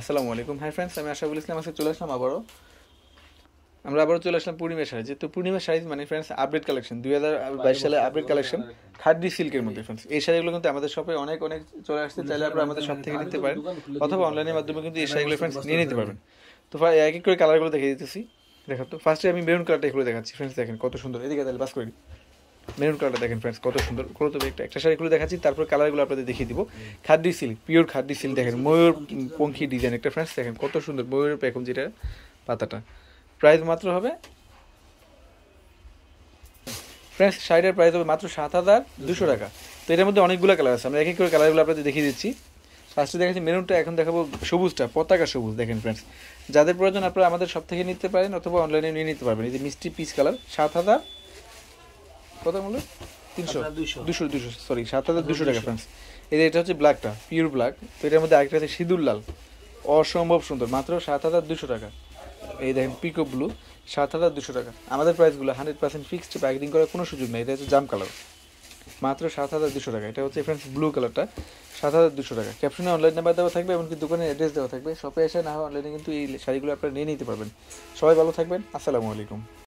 আসসালামু আলাইকুম hi friends আমি আশাফুল ইসলাম আজকে চলে আসলাম আবারও আমরা আবারও চলে আসলাম পূর্ণিমা সাইজ তো পূর্ণিমা সাইজ মানে ফ্রেন্ডস আপডেট কালেকশন দুই হাজার বাইশ সালে আপডেট কালেকশন খাদ্রি সিল্কের মধ্যে ফ্রেন্ডস এই শাড়িগুলো কিন্তু আমাদের শপে অনেক অনেক চলে আসতে চাইলে আপনারা আমাদের শপ থেকে নিতে পারেন অথবা অনলাইনের মাধ্যমে কিন্তু এই শাড়িগুলো ফ্রেন্ডস নিয়ে নিতে পারবেন তো এক এক করে কালারগুলো দেখে দিতেছি দেখো তো ফার্স্টে আমি মেরুন কালারটা এগুলো দেখাচ্ছি ফ্রেন্ডস দেখেন কত সুন্দর এদিকে তাহলে বাস করে মেরুন কালারটা দেখেন ফ্রেন্ডস কত সুন্দর কোনো তো একটা একটা শাড়িগুলো দেখাচ্ছি তারপর কালারগুলো আপনাদের দেখিয়ে দিব khadi silk pure khadi silk দেখেন ময়ূর পঙ্খী ডিজাইন একটা ফ্রেন্ডস দেখেন কত সুন্দর ময়ূর এখন যেটা পাতাটা প্রাইস মাত্র হবে ফ্রেন্ডস শাড়িটার প্রাইস হবে মাত্র সাত হাজার দুশো টাকা তো এটার মধ্যে অনেকগুলো কালার আছে আমরা এক এক করে কালারগুলো আপনাদের দেখিয়ে দিচ্ছি ফার্স্টে দেখাচ্ছি মেরুনটা এখন দেখাবো সবুজটা পতাকা সবুজ দেখেন ফ্রেন্ডস যাদের প্রয়োজন আপনারা আমাদের সব থেকে নিতে পারেন অথবা অনলাইনে নিয়ে নিতে পারবেন এই যে মিষ্টি পিস কালার সাত হাজার কত মূল্য তিনশো দুশো দুশো সরি সাত হাজার দুশো টাকা ফ্রেন্ডস এই যে এটা হচ্ছে ব্ল্যাকটা পিওর ব্ল্যাক তো এটার মধ্যে আরেকটা আছে সিঁদুর লাল অসম্ভব সুন্দর মাত্র সাত হাজার দুশো টাকা এই দেখেন পিকো ব্লু সাত হাজার দুশো টাকা আমাদের প্রাইসগুলো হান্ড্রেড পার্সেন্ট ফিক্সড প্যাকেটিং করার কোনো সুযোগ নেই এটা হচ্ছে জাম কালার মাত্র সাত হাজার দুশো টাকা এটা হচ্ছে ফ্রেন্ডস ব্লু কালারটা সাত হাজার দুশো টাকা ক্যাপশনে অনলাইন নাম্বার দেওয়া থাকবে এমনকি দোকানের অ্যাড্রেস দেওয়া থাকবে শপে এসে না হয় অনলাইনে কিন্তু এই শাড়িগুলো আপনারা নিয়ে নিতে পারবেন সবাই ভালো থাকবেন আসসালামু আলাইকুম